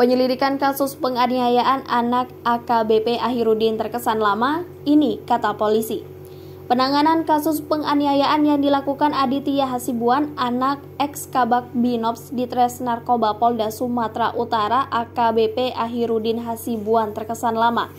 Penyelidikan kasus penganiayaan anak AKBP Ahirudin terkesan lama, ini kata polisi. Penanganan kasus penganiayaan yang dilakukan Aditya Hasibuan, anak ex Kabak Binops di Tres Narkoba Polda Sumatera Utara AKBP Ahirudin Hasibuan terkesan lama.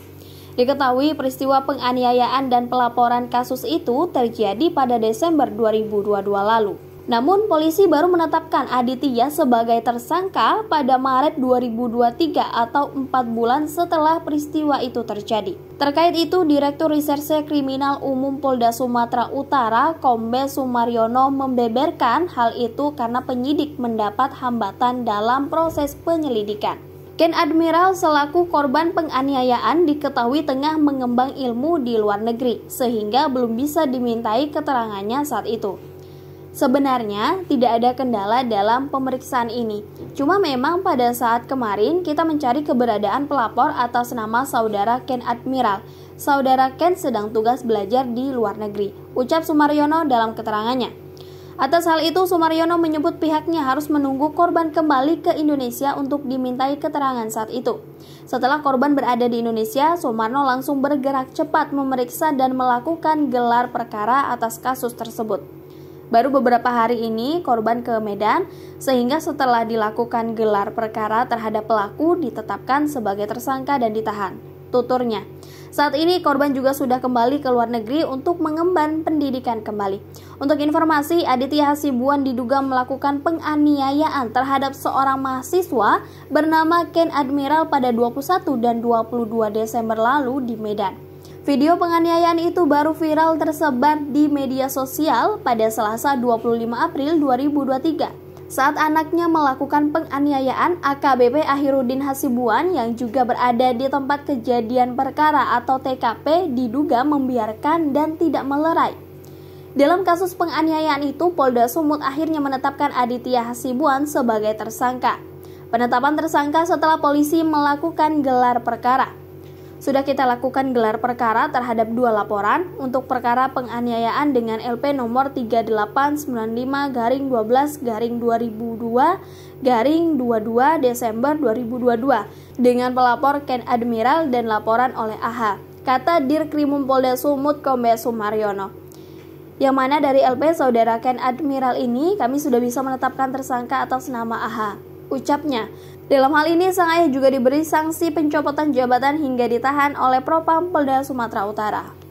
Diketahui peristiwa penganiayaan dan pelaporan kasus itu terjadi pada Desember 2022 lalu. Namun polisi baru menetapkan Aditya sebagai tersangka pada Maret 2023 atau 4 bulan setelah peristiwa itu terjadi. Terkait itu, Direktur Reserse Kriminal Umum Polda Sumatera Utara, Kombes Sumaryono membeberkan hal itu karena penyidik mendapat hambatan dalam proses penyelidikan. Ken Admiral selaku korban penganiayaan diketahui tengah mengembang ilmu di luar negeri, sehingga belum bisa dimintai keterangannya saat itu. Sebenarnya tidak ada kendala dalam pemeriksaan ini. Cuma memang pada saat kemarin kita mencari keberadaan pelapor atas nama saudara Ken Admiral. Saudara Ken sedang tugas belajar di luar negeri, ucap Sumaryono dalam keterangannya. Atas hal itu, Sumaryono menyebut pihaknya harus menunggu korban kembali ke Indonesia untuk dimintai keterangan saat itu. Setelah korban berada di Indonesia, Sumarno langsung bergerak cepat memeriksa dan melakukan gelar perkara atas kasus tersebut. Baru beberapa hari ini korban ke Medan sehingga setelah dilakukan gelar perkara terhadap pelaku ditetapkan sebagai tersangka dan ditahan. Tuturnya. Saat ini korban juga sudah kembali ke luar negeri untuk mengemban pendidikan kembali. Untuk informasi, Aditya Hasibuan diduga melakukan penganiayaan terhadap seorang mahasiswa bernama Ken Admiral pada 21 dan 22 Desember lalu di Medan. Video penganiayaan itu baru viral tersebar di media sosial pada Selasa 25 April 2023 saat anaknya melakukan penganiayaan AKBP Ahirudin Hasibuan yang juga berada di tempat kejadian perkara atau TKP diduga membiarkan dan tidak melerai. Dalam kasus penganiayaan itu, Polda Sumut akhirnya menetapkan Aditya Hasibuan sebagai tersangka. Penetapan tersangka setelah polisi melakukan gelar perkara. Sudah kita lakukan gelar perkara terhadap dua laporan untuk perkara penganiayaan dengan LP nomor 3895 garing 12 garing 2002 garing 22 Desember 2022 dengan pelapor Ken Admiral dan laporan oleh AH. Kata Dirkrimum Polda Sumut Kombes Sumaryono yang mana dari LP saudara Ken Admiral ini kami sudah bisa menetapkan tersangka atas nama AHA ucapnya. Dalam hal ini, sang ayah juga diberi sanksi pencopotan jabatan hingga ditahan oleh Propam Polda Sumatera Utara.